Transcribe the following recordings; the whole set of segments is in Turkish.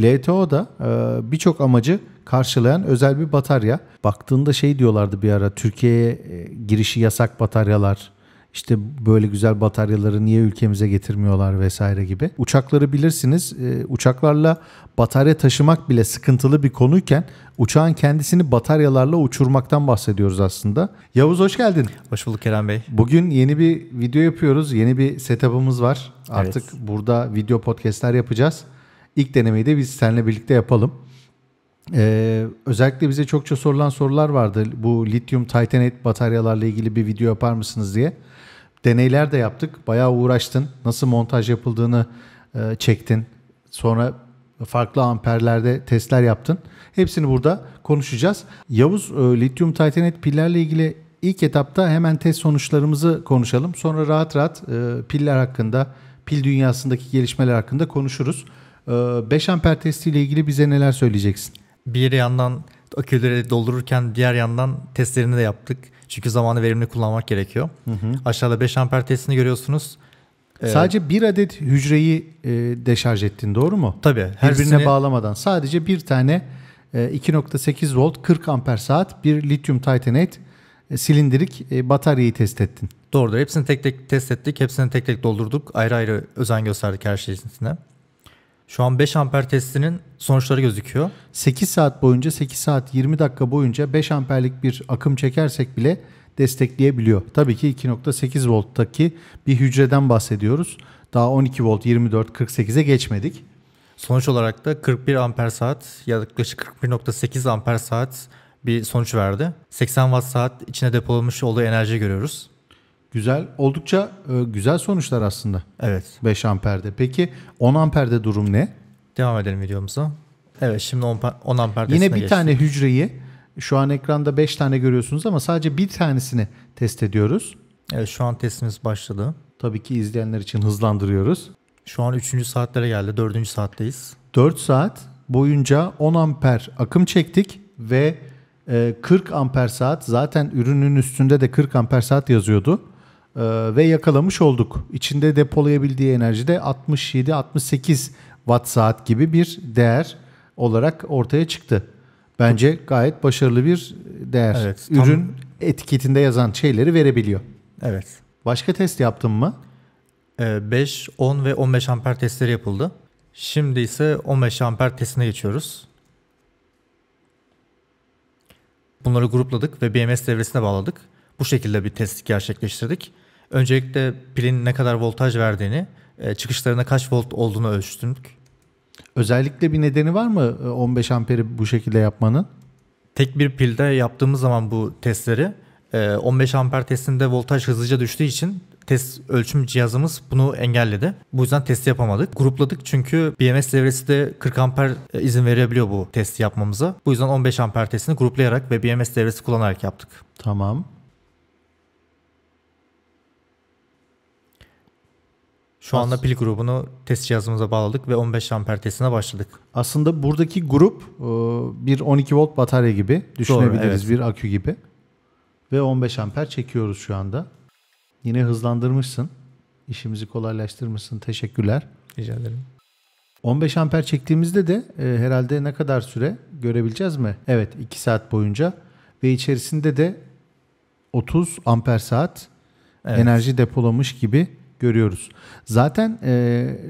LTO da e, birçok amacı karşılayan özel bir batarya. Baktığında şey diyorlardı bir ara Türkiye'ye e, girişi yasak bataryalar İşte böyle güzel bataryaları niye ülkemize getirmiyorlar vesaire gibi. Uçakları bilirsiniz e, uçaklarla batarya taşımak bile sıkıntılı bir konuyken uçağın kendisini bataryalarla uçurmaktan bahsediyoruz aslında. Yavuz hoş geldin. Hoş bulduk Kerem Bey. Bugün yeni bir video yapıyoruz. Yeni bir setup'ımız var. Artık evet. burada video podcast'ler yapacağız. İlk denemeyi de biz seninle birlikte yapalım. Ee, özellikle bize çokça sorulan sorular vardı. Bu lityum titanate bataryalarla ilgili bir video yapar mısınız diye. Deneyler de yaptık. Bayağı uğraştın. Nasıl montaj yapıldığını e, çektin. Sonra farklı amperlerde testler yaptın. Hepsini burada konuşacağız. Yavuz e, lityum titanate pillerle ilgili ilk etapta hemen test sonuçlarımızı konuşalım. Sonra rahat rahat e, piller hakkında, pil dünyasındaki gelişmeler hakkında konuşuruz. 5 ee, amper testiyle ilgili bize neler söyleyeceksin? Bir yandan aküleri doldururken diğer yandan testlerini de yaptık. Çünkü zamanı verimli kullanmak gerekiyor. Hı hı. Aşağıda 5 amper testini görüyorsunuz. Ee, Sadece bir adet hücreyi e, deşarj ettin doğru mu? Tabii. Her Birbirine sene... bağlamadan. Sadece bir tane 2.8 e, volt 40 amper saat bir lityum titanate e, silindirik bataryayı test ettin. Doğrudur. Hepsini tek tek test ettik. Hepsini tek tek doldurduk. Ayrı ayrı özen gösterdik her şeysine. Şu an 5 amper testinin sonuçları gözüküyor. 8 saat boyunca 8 saat 20 dakika boyunca 5 amperlik bir akım çekersek bile destekleyebiliyor. Tabii ki 2.8 volttaki bir hücreden bahsediyoruz. Daha 12 volt 24 48'e geçmedik. Sonuç olarak da 41 amper saat yaklaşık 41.8 amper saat bir sonuç verdi. 80 watt saat içine depolamış olduğu enerji görüyoruz. Güzel. Oldukça e, güzel sonuçlar aslında. Evet. 5 amperde. Peki 10 amperde durum ne? Devam edelim videomuza. Evet şimdi 10, 10 amper Yine bir geçtim. tane hücreyi şu an ekranda 5 tane görüyorsunuz ama sadece bir tanesini test ediyoruz. Evet şu an testimiz başladı. Tabii ki izleyenler için hızlandırıyoruz. Şu an 3. saatlere geldi. 4. saatteyiz. 4 saat boyunca 10 amper akım çektik ve 40 e, amper saat zaten ürünün üstünde de 40 amper saat yazıyordu. Ee, ve yakalamış olduk. İçinde depolayabildiği enerji de 67-68 watt saat gibi bir değer olarak ortaya çıktı. Bence gayet başarılı bir değer. Evet, tam... Ürün etiketinde yazan şeyleri verebiliyor. Evet. Başka test yaptın mı? 5, ee, 10 ve 15 amper testleri yapıldı. Şimdi ise 15 amper testine geçiyoruz. Bunları grupladık ve BMS devresine bağladık. Bu şekilde bir test gerçekleştirdik. Öncelikle pilin ne kadar voltaj verdiğini, e, çıkışlarına kaç volt olduğunu ölçtük. Özellikle bir nedeni var mı 15 e, amperi bu şekilde yapmanın? Tek bir pilde yaptığımız zaman bu testleri 15 e, amper testinde voltaj hızlıca düştüğü için test ölçüm cihazımız bunu engelledi. Bu yüzden testi yapamadık. Grupladık çünkü BMS devresi de 40 amper izin verebiliyor bu testi yapmamıza. Bu yüzden 15 amper testini gruplayarak ve BMS devresi kullanarak yaptık. Tamam. Şu anda pil grubunu test cihazımıza bağladık ve 15 amper testine başladık. Aslında buradaki grup e, bir 12 volt batarya gibi düşünebiliriz Doğru, evet. bir akü gibi. Ve 15 amper çekiyoruz şu anda. Yine hızlandırmışsın. İşimizi kolaylaştırmışsın. Teşekkürler. Rica ederim. 15 amper çektiğimizde de e, herhalde ne kadar süre görebileceğiz mi? Evet 2 saat boyunca ve içerisinde de 30 amper saat evet. enerji depolamış gibi görüyoruz. Zaten e,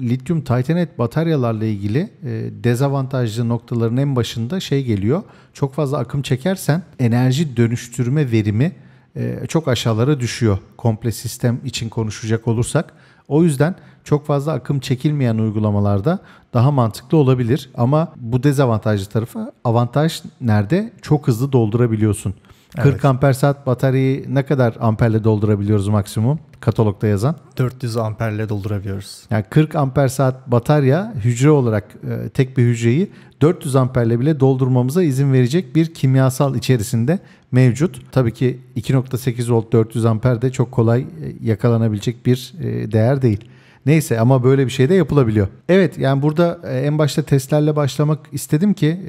lityum titanet bataryalarla ilgili e, dezavantajlı noktaların en başında şey geliyor. Çok fazla akım çekersen enerji dönüştürme verimi e, çok aşağılara düşüyor. Komple sistem için konuşacak olursak. O yüzden çok fazla akım çekilmeyen uygulamalarda daha mantıklı olabilir. Ama bu dezavantajlı tarafı avantaj nerede? Çok hızlı doldurabiliyorsun. Evet. 40 amper saat bataryayı ne kadar amperle doldurabiliyoruz maksimum? Katalogda yazan. 400 amperle doldurabiliyoruz. Yani 40 amper saat batarya hücre olarak e, tek bir hücreyi 400 amperle bile doldurmamıza izin verecek bir kimyasal içerisinde mevcut. Tabii ki 2.8 volt 400 amper de çok kolay e, yakalanabilecek bir e, değer değil. Neyse ama böyle bir şey de yapılabiliyor. Evet yani burada en başta testlerle başlamak istedim ki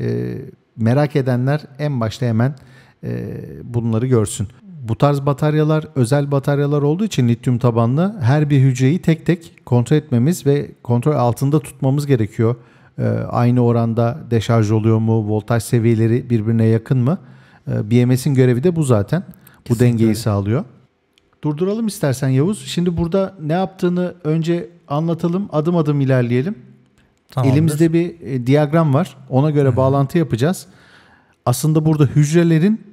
merak edenler en başta hemen e, bunları görsün. Bu tarz bataryalar özel bataryalar olduğu için lityum tabanlı her bir hücreyi tek tek kontrol etmemiz ve kontrol altında tutmamız gerekiyor. E, aynı oranda deşarj oluyor mu, voltaj seviyeleri birbirine yakın mı? E, BMS'in görevi de bu zaten. Kesinlikle. Bu dengeyi sağlıyor. Durduralım istersen Yavuz. Şimdi burada ne yaptığını önce anlatalım, adım adım ilerleyelim. Tamamdır. Elimizde bir e, diyagram var. Ona göre hı bağlantı yapacağız. Aslında burada hücrelerin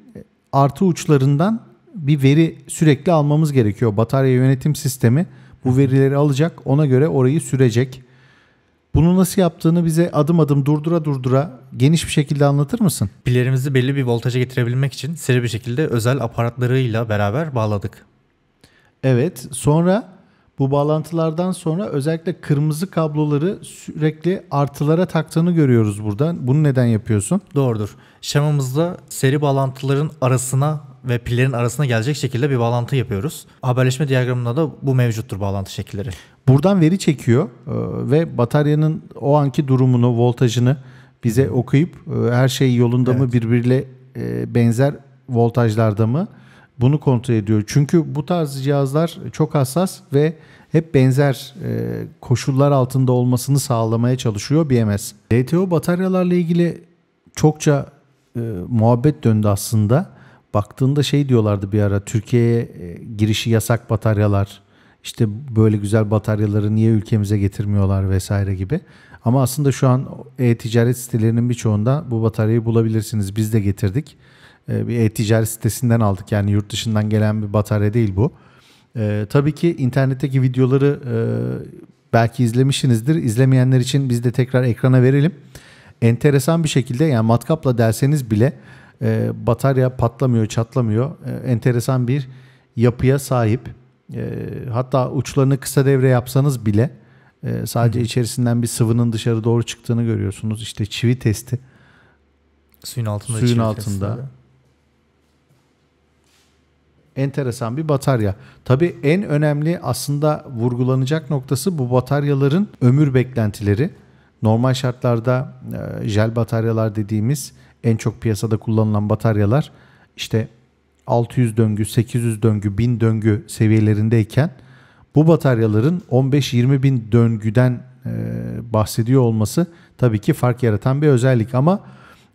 artı uçlarından bir veri sürekli almamız gerekiyor. Batarya yönetim sistemi bu verileri alacak ona göre orayı sürecek. Bunu nasıl yaptığını bize adım adım durdura durdura geniş bir şekilde anlatır mısın? Pillerimizi belli bir voltaja getirebilmek için seri bir şekilde özel aparatlarıyla beraber bağladık. Evet sonra bu bağlantılardan sonra özellikle kırmızı kabloları sürekli artılara taktığını görüyoruz buradan. Bunu neden yapıyorsun? Doğrudur. Şemamızda seri bağlantıların arasına ve pillerin arasına gelecek şekilde bir bağlantı yapıyoruz. Haberleşme diyagramında da bu mevcuttur bağlantı şekilleri. Buradan veri çekiyor e, ve bataryanın o anki durumunu, voltajını bize okuyup e, her şey yolunda evet. mı birbiriyle e, benzer voltajlarda mı bunu kontrol ediyor. Çünkü bu tarz cihazlar çok hassas ve hep benzer e, koşullar altında olmasını sağlamaya çalışıyor BMS. LTO bataryalarla ilgili çokça e, muhabbet döndü aslında. Baktığında şey diyorlardı bir ara Türkiye'ye e, girişi yasak bataryalar İşte böyle güzel bataryaları niye ülkemize getirmiyorlar vesaire gibi. Ama aslında şu an e-ticaret sitelerinin birçoğunda bu bataryayı bulabilirsiniz. Biz de getirdik. E, bir e-ticaret sitesinden aldık. Yani yurt dışından gelen bir batarya değil bu. E, tabii ki internetteki videoları e, belki izlemişsinizdir. İzlemeyenler için biz de tekrar ekrana verelim. Enteresan bir şekilde yani matkapla derseniz bile e, batarya patlamıyor, çatlamıyor. E, enteresan bir yapıya sahip. E, hatta uçlarını kısa devre yapsanız bile e, sadece Hı. içerisinden bir sıvının dışarı doğru çıktığını görüyorsunuz. İşte çivi testi. Suyun altında. Suyun altında. Testi enteresan bir batarya. Tabii en önemli aslında vurgulanacak noktası bu bataryaların ömür beklentileri. Normal şartlarda e, jel bataryalar dediğimiz en çok piyasada kullanılan bataryalar işte 600 döngü, 800 döngü, 1000 döngü seviyelerindeyken bu bataryaların 15-20 bin döngüden e, bahsediyor olması tabii ki fark yaratan bir özellik ama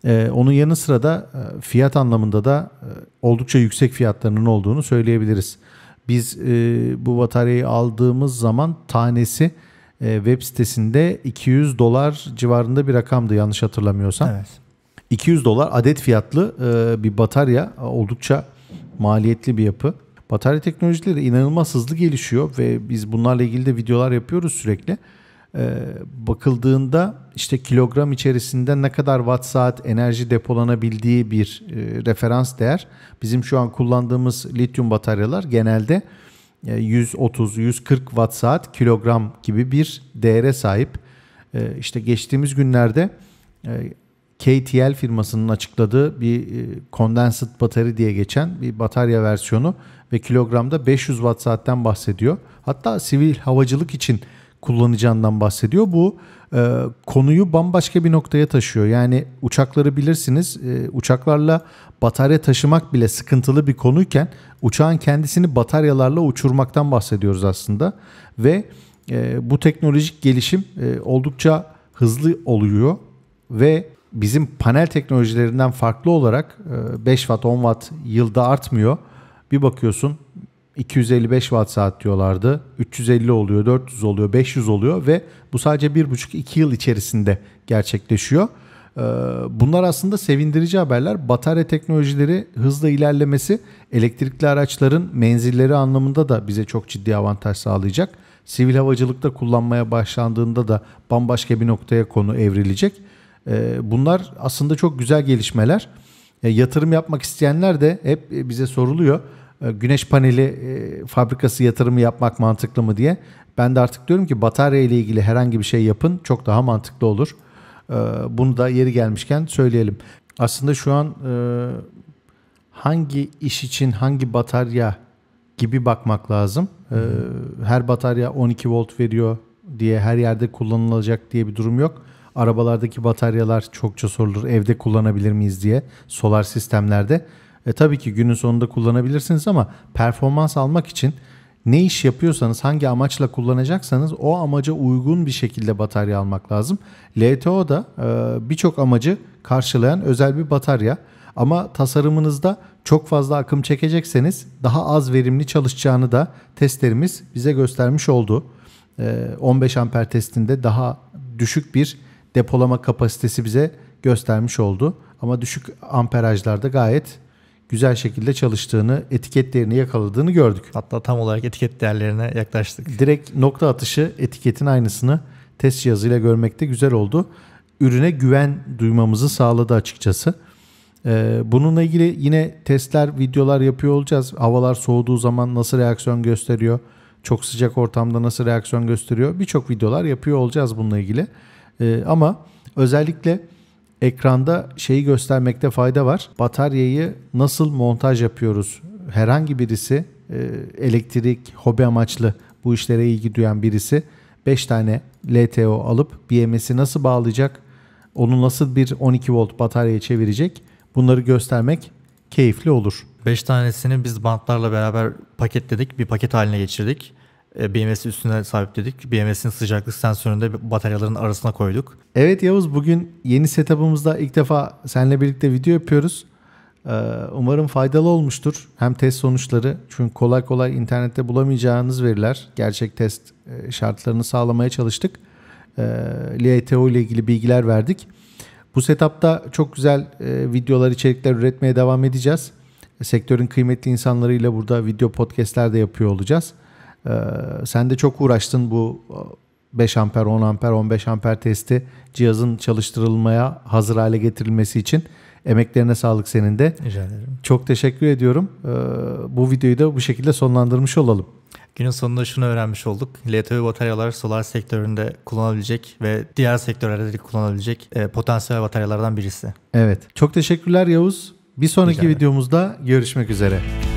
e, onun yanı sıra da e, fiyat anlamında da e, oldukça yüksek fiyatlarının olduğunu söyleyebiliriz. Biz e, bu bataryayı aldığımız zaman tanesi e, web sitesinde 200 dolar civarında bir rakamdı yanlış hatırlamıyorsam. Evet. 200 dolar adet fiyatlı e, bir batarya e, oldukça maliyetli bir yapı. Batarya teknolojileri inanılmaz hızlı gelişiyor ve biz bunlarla ilgili de videolar yapıyoruz sürekli e, bakıldığında işte kilogram içerisinde ne kadar watt saat enerji depolanabildiği bir e, referans değer. Bizim şu an kullandığımız lityum bataryalar genelde 130-140 e, watt saat kilogram gibi bir değere sahip. E, işte geçtiğimiz günlerde e, KTL firmasının açıkladığı bir e, condensed batarya diye geçen bir batarya versiyonu ve kilogramda 500 watt saatten bahsediyor. Hatta sivil havacılık için kullanacağından bahsediyor. Bu e, konuyu bambaşka bir noktaya taşıyor. Yani uçakları bilirsiniz e, uçaklarla batarya taşımak bile sıkıntılı bir konuyken uçağın kendisini bataryalarla uçurmaktan bahsediyoruz aslında. Ve e, bu teknolojik gelişim e, oldukça hızlı oluyor ve bizim panel teknolojilerinden farklı olarak e, 5 watt 10 watt yılda artmıyor. Bir bakıyorsun 255 watt saat diyorlardı. 350 oluyor, 400 oluyor, 500 oluyor ve bu sadece 1,5-2 yıl içerisinde gerçekleşiyor. Ee, bunlar aslında sevindirici haberler. Batarya teknolojileri hızla ilerlemesi elektrikli araçların menzilleri anlamında da bize çok ciddi avantaj sağlayacak. Sivil havacılıkta kullanmaya başlandığında da bambaşka bir noktaya konu evrilecek. Ee, bunlar aslında çok güzel gelişmeler. Ee, yatırım yapmak isteyenler de hep bize soruluyor e, güneş paneli e, fabrikası yatırımı yapmak mantıklı mı diye. Ben de artık diyorum ki batarya ile ilgili herhangi bir şey yapın çok daha mantıklı olur. E, bunu da yeri gelmişken söyleyelim. Aslında şu an hangi iş için hangi batarya gibi bakmak lazım. Her batarya 12 volt veriyor diye her yerde kullanılacak diye bir durum yok. Arabalardaki bataryalar çokça sorulur. Evde kullanabilir miyiz diye solar sistemlerde. E, tabii ki günün sonunda kullanabilirsiniz ama performans almak için ne iş yapıyorsanız hangi amaçla kullanacaksanız o amaca uygun bir şekilde batarya almak lazım. LTO da e, birçok amacı karşılayan özel bir batarya. Ama tasarımınızda çok fazla akım çekecekseniz daha az verimli çalışacağını da testlerimiz bize göstermiş oldu. 15 e, amper testinde daha düşük bir depolama kapasitesi bize göstermiş oldu. Ama düşük amperajlarda gayet güzel şekilde çalıştığını, etiket değerini yakaladığını gördük. Hatta tam olarak etiket değerlerine yaklaştık. Direkt nokta atışı etiketin aynısını test cihazıyla görmekte güzel oldu. Ürüne güven duymamızı sağladı açıkçası. Ee, bununla ilgili yine testler, videolar yapıyor olacağız. Havalar soğuduğu zaman nasıl reaksiyon gösteriyor? Çok sıcak ortamda nasıl reaksiyon gösteriyor? Birçok videolar yapıyor olacağız bununla ilgili. Ee, ama özellikle ekranda şeyi göstermekte fayda var. Bataryayı nasıl montaj yapıyoruz? Herhangi birisi e, elektrik, hobi amaçlı bu işlere ilgi duyan birisi 5 tane LTO alıp BMS'i nasıl bağlayacak? Onu nasıl bir 12 volt bataryaya çevirecek? Bunları göstermek keyifli olur. 5 tanesini biz bantlarla beraber paketledik, bir paket haline geçirdik. E, BMS üstüne sahip dedik, BMS'in sıcaklık sensöründe de bataryaların arasına koyduk. Evet Yavuz bugün yeni setup'ımızda ilk defa seninle birlikte video yapıyoruz. E, umarım faydalı olmuştur. Hem test sonuçları çünkü kolay kolay internette bulamayacağınız veriler. Gerçek test e, şartlarını sağlamaya çalıştık. LTO ile ilgili bilgiler verdik. Bu setup'ta çok güzel videolar, içerikler üretmeye devam edeceğiz. Sektörün kıymetli insanlarıyla burada video podcastler de yapıyor olacağız. Ee, sen de çok uğraştın bu 5 e, amper, 10 amper, 15 amper testi cihazın çalıştırılmaya hazır hale getirilmesi için. Emeklerine sağlık senin de. Rica ederim. Çok teşekkür ediyorum. Ee, bu videoyu da bu şekilde sonlandırmış olalım. Günün sonunda şunu öğrenmiş olduk. LTV bataryalar solar sektöründe kullanabilecek ve diğer sektörlerde de kullanabilecek e, potansiyel bataryalardan birisi. Evet. Çok teşekkürler Yavuz. Bir sonraki videomuzda görüşmek üzere.